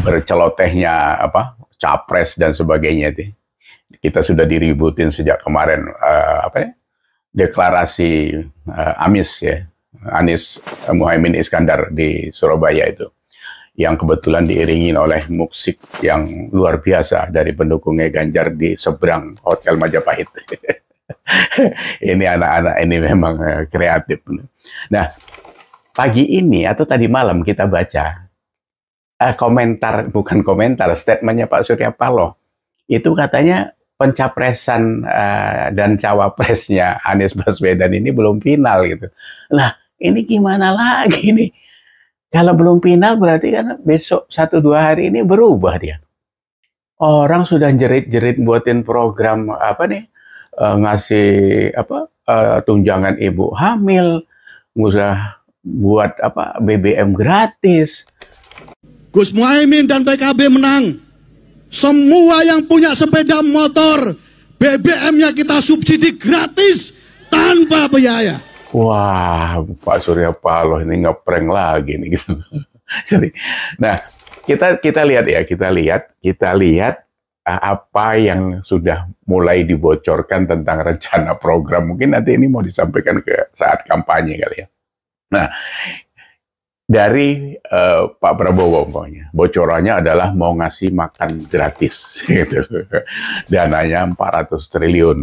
bercelotehnya apa capres dan sebagainya itu kita sudah diributin sejak kemarin uh, apa ya deklarasi uh, Amis ya Anies uh, Muhaimin Iskandar di Surabaya itu yang kebetulan diiringi oleh musik yang luar biasa dari pendukungnya Ganjar di seberang Hotel Majapahit. ini anak-anak ini memang eh, kreatif. Nah, pagi ini atau tadi malam kita baca eh, komentar bukan komentar statementnya Pak Surya Paloh itu katanya pencapresan eh, dan cawapresnya Anies Baswedan ini belum final gitu. Nah ini gimana lagi nih? Kalau belum final berarti kan besok satu dua hari ini berubah dia. Orang sudah jerit-jerit buatin program apa nih e, ngasih apa e, tunjangan ibu hamil, usah buat apa BBM gratis, Gus Muhaimin dan PKB menang. Semua yang punya sepeda motor, BBM-nya kita subsidi gratis tanpa biaya. Wah, Pak Surya Paloh ini ngeprank lagi nih gitu. Jadi, nah kita kita lihat ya, kita lihat, kita lihat eh, apa yang sudah mulai dibocorkan tentang rencana program. Mungkin nanti ini mau disampaikan ke saat kampanye kali ya. Nah, dari uh, Pak Prabowo pokoknya. Bocorannya adalah mau ngasih makan gratis gitu. Dananya 400 triliun.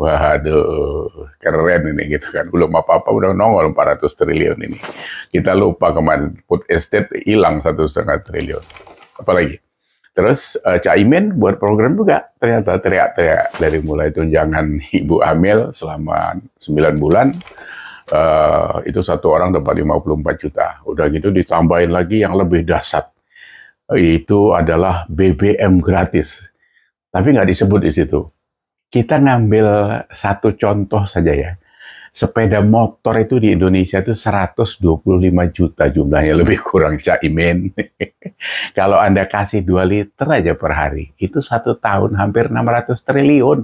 Waduh, keren ini gitu kan. Belum apa-apa udah nongol 400 triliun ini. Kita lupa kemarin Put estate hilang satu setengah triliun. Apalagi Terus uh, Imin buat program juga ternyata teriak-teriak dari mulai tunjangan ibu hamil selama 9 bulan Uh, itu satu orang dapat 54 juta. Udah gitu ditambahin lagi yang lebih dasar Itu adalah BBM gratis. Tapi nggak disebut di situ. Kita ngambil satu contoh saja ya. Sepeda motor itu di Indonesia itu 125 juta jumlahnya lebih kurang caimin. Kalau Anda kasih 2 liter aja per hari, itu satu tahun hampir 600 triliun.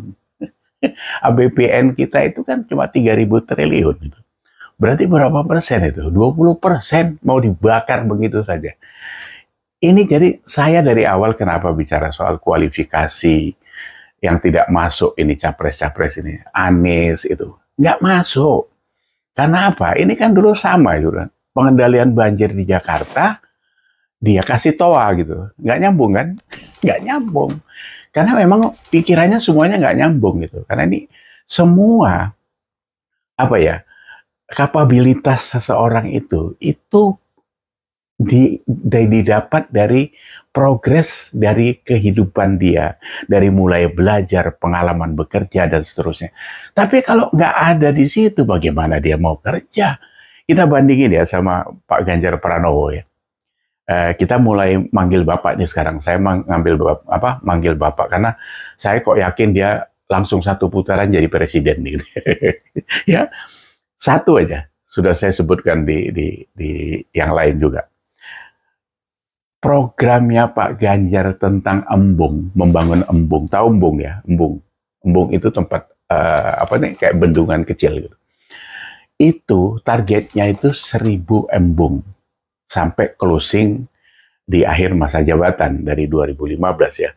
ABPN kita itu kan cuma 3000 triliun. Gitu. Berarti berapa persen itu? 20 persen mau dibakar begitu saja. Ini jadi saya dari awal kenapa bicara soal kualifikasi yang tidak masuk ini capres-capres ini. Anies itu. Nggak masuk. Karena apa? Ini kan dulu sama ya Pengendalian banjir di Jakarta, dia kasih toa gitu. Nggak nyambung kan? Nggak nyambung. Karena memang pikirannya semuanya nggak nyambung gitu. Karena ini semua, apa ya, kapabilitas seseorang itu itu di, didapat dari progres dari kehidupan dia, dari mulai belajar, pengalaman bekerja dan seterusnya. Tapi kalau nggak ada di situ, bagaimana dia mau kerja? Kita bandingin ya sama Pak Ganjar Pranowo ya. Eh, kita mulai manggil bapak nih sekarang. Saya mengambil bapak, apa manggil bapak karena saya kok yakin dia langsung satu putaran jadi presiden gitu. ya satu aja, sudah saya sebutkan di, di, di yang lain juga. Programnya Pak Ganjar tentang embung, membangun embung. Tahu embung ya, embung. Embung itu tempat uh, apa nih kayak bendungan kecil gitu. Itu targetnya itu seribu embung sampai closing di akhir masa jabatan dari 2015 ya.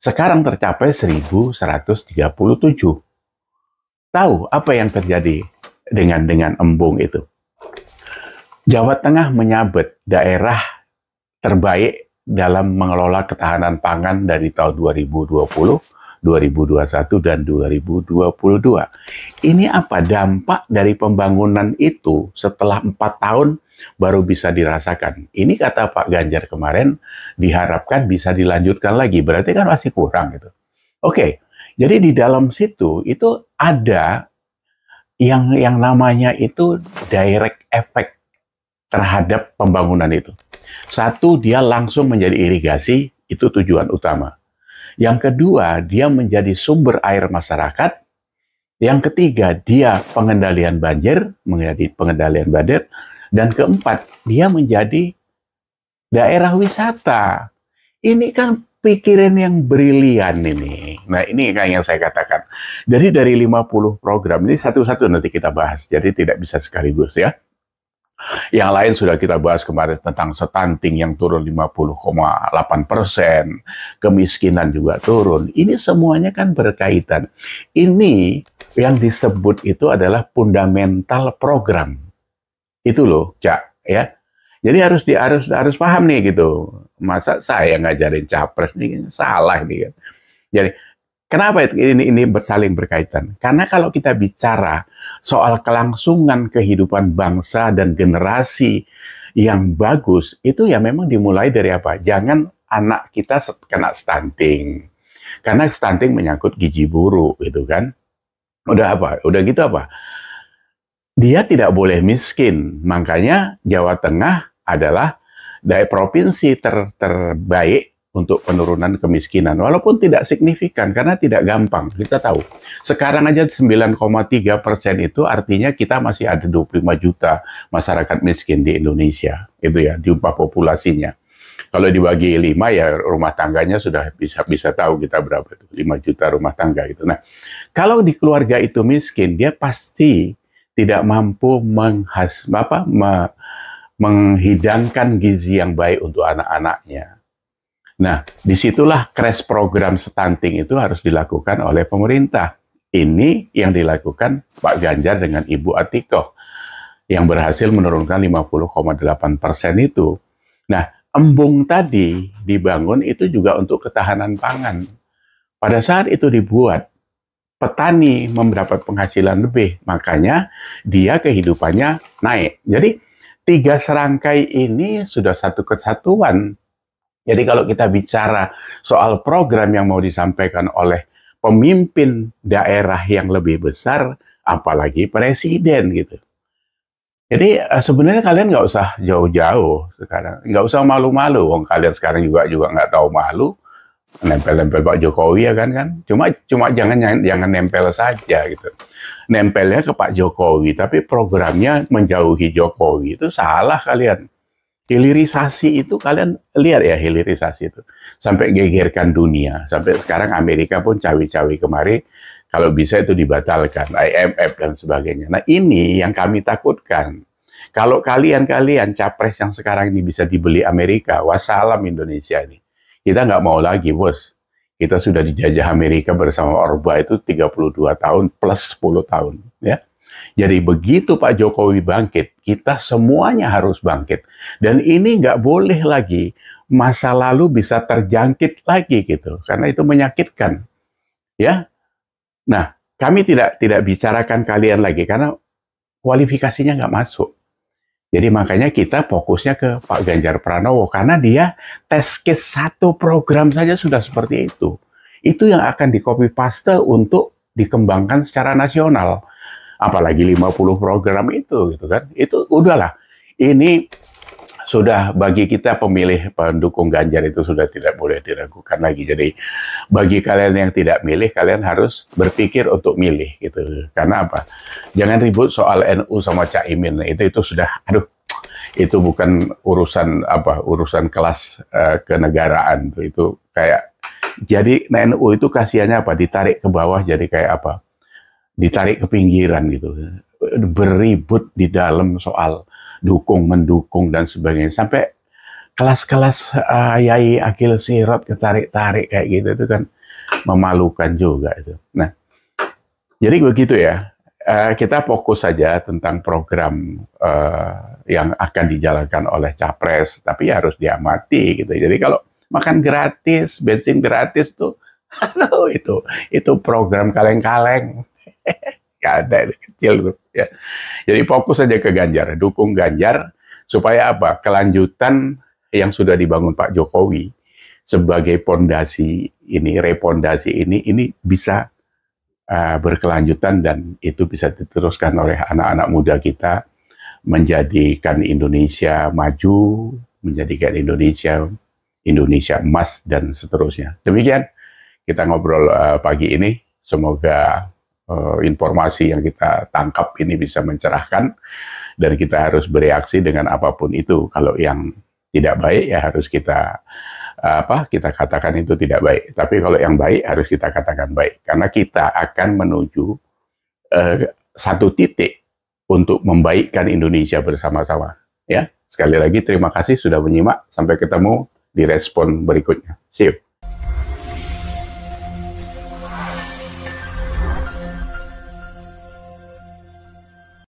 Sekarang tercapai 1137. Tahu apa yang terjadi dengan dengan embung itu. Jawa Tengah menyabet daerah terbaik dalam mengelola ketahanan pangan dari tahun 2020, 2021 dan 2022. Ini apa dampak dari pembangunan itu setelah 4 tahun baru bisa dirasakan. Ini kata Pak Ganjar kemarin diharapkan bisa dilanjutkan lagi. Berarti kan masih kurang gitu. Oke. Jadi di dalam situ itu ada yang yang namanya itu direct effect terhadap pembangunan itu. Satu, dia langsung menjadi irigasi, itu tujuan utama. Yang kedua, dia menjadi sumber air masyarakat. Yang ketiga, dia pengendalian banjir, menjadi pengendalian banjir. Dan keempat, dia menjadi daerah wisata. Ini kan pikiran yang brilian ini. Nah, ini yang saya katakan. Jadi dari 50 program ini satu-satu nanti kita bahas. Jadi tidak bisa sekaligus ya. Yang lain sudah kita bahas kemarin tentang stunting yang turun 50,8 persen, kemiskinan juga turun. Ini semuanya kan berkaitan. Ini yang disebut itu adalah fundamental program. Itu loh, Cak, ya. Jadi harus di, harus harus paham nih gitu. Masa saya ngajarin capres nih salah nih. Kan? Jadi Kenapa ini ini bersaling berkaitan? Karena kalau kita bicara soal kelangsungan kehidupan bangsa dan generasi yang bagus, itu ya memang dimulai dari apa? Jangan anak kita kena stunting. Karena stunting menyangkut gizi buruk gitu kan. Udah apa? Udah gitu apa? Dia tidak boleh miskin. Makanya Jawa Tengah adalah dari provinsi ter terbaik untuk penurunan kemiskinan. Walaupun tidak signifikan karena tidak gampang, kita tahu. Sekarang aja 9,3 persen itu artinya kita masih ada 25 juta masyarakat miskin di Indonesia. Itu ya, jumlah populasinya. Kalau dibagi 5 ya rumah tangganya sudah bisa bisa tahu kita berapa itu 5 juta rumah tangga itu. Nah, kalau di keluarga itu miskin, dia pasti tidak mampu menghas apa me, menghidangkan gizi yang baik untuk anak-anaknya. Nah, disitulah crash program stunting itu harus dilakukan oleh pemerintah. Ini yang dilakukan Pak Ganjar dengan Ibu Atiko yang berhasil menurunkan 50,8 persen itu. Nah, embung tadi dibangun itu juga untuk ketahanan pangan. Pada saat itu dibuat, petani mendapat penghasilan lebih, makanya dia kehidupannya naik. Jadi tiga serangkai ini sudah satu kesatuan. Jadi kalau kita bicara soal program yang mau disampaikan oleh pemimpin daerah yang lebih besar, apalagi presiden gitu. Jadi eh, sebenarnya kalian nggak usah jauh-jauh sekarang, nggak usah malu-malu. Wong kalian sekarang juga juga nggak tahu malu, nempel-nempel Pak Jokowi ya kan kan. Cuma cuma jangan jangan nempel saja gitu nempelnya ke Pak Jokowi, tapi programnya menjauhi Jokowi. Itu salah kalian. Hilirisasi itu kalian lihat ya hilirisasi itu. Sampai gegerkan dunia. Sampai sekarang Amerika pun cawi-cawi kemari, kalau bisa itu dibatalkan, IMF dan sebagainya. Nah ini yang kami takutkan. Kalau kalian-kalian capres yang sekarang ini bisa dibeli Amerika, wassalam Indonesia ini. Kita nggak mau lagi, bos kita sudah dijajah Amerika bersama Orba itu 32 tahun plus 10 tahun ya. Jadi begitu Pak Jokowi bangkit, kita semuanya harus bangkit. Dan ini nggak boleh lagi masa lalu bisa terjangkit lagi gitu, karena itu menyakitkan. Ya, nah kami tidak tidak bicarakan kalian lagi karena kualifikasinya nggak masuk. Jadi makanya kita fokusnya ke Pak Ganjar Pranowo karena dia tes case satu program saja sudah seperti itu. Itu yang akan di copy paste untuk dikembangkan secara nasional. Apalagi 50 program itu gitu kan. Itu udahlah. Ini sudah bagi kita pemilih pendukung Ganjar itu sudah tidak boleh diragukan lagi. Jadi bagi kalian yang tidak milih, kalian harus berpikir untuk milih gitu. Karena apa? Jangan ribut soal NU sama Cak Imin. Itu itu sudah aduh itu bukan urusan apa urusan kelas uh, kenegaraan itu kayak jadi NU itu kasihannya apa ditarik ke bawah jadi kayak apa ditarik ke pinggiran gitu beribut di dalam soal dukung mendukung dan sebagainya sampai kelas-kelas uh, Yai Akil Sirot ketarik-tarik kayak gitu itu kan memalukan juga itu. Nah, jadi begitu ya. Eh, kita fokus saja tentang program uh, yang akan dijalankan oleh capres, tapi harus diamati gitu. Jadi kalau makan gratis, bensin gratis tuh, halo itu itu program kaleng-kaleng. nggak ada kecil tuh ya jadi fokus saja ke Ganjar dukung Ganjar supaya apa kelanjutan yang sudah dibangun Pak Jokowi sebagai pondasi ini repondasi ini ini bisa uh, berkelanjutan dan itu bisa diteruskan oleh anak-anak muda kita menjadikan Indonesia maju menjadikan Indonesia Indonesia emas dan seterusnya demikian kita ngobrol uh, pagi ini semoga uh, informasi yang kita tangkap ini bisa mencerahkan dan kita harus bereaksi dengan apapun itu. Kalau yang tidak baik ya harus kita eh, apa kita katakan itu tidak baik. Tapi kalau yang baik harus kita katakan baik karena kita akan menuju uh, satu titik untuk membaikkan Indonesia bersama-sama. Ya, sekali lagi terima kasih sudah menyimak. Sampai ketemu di respon berikutnya. See you.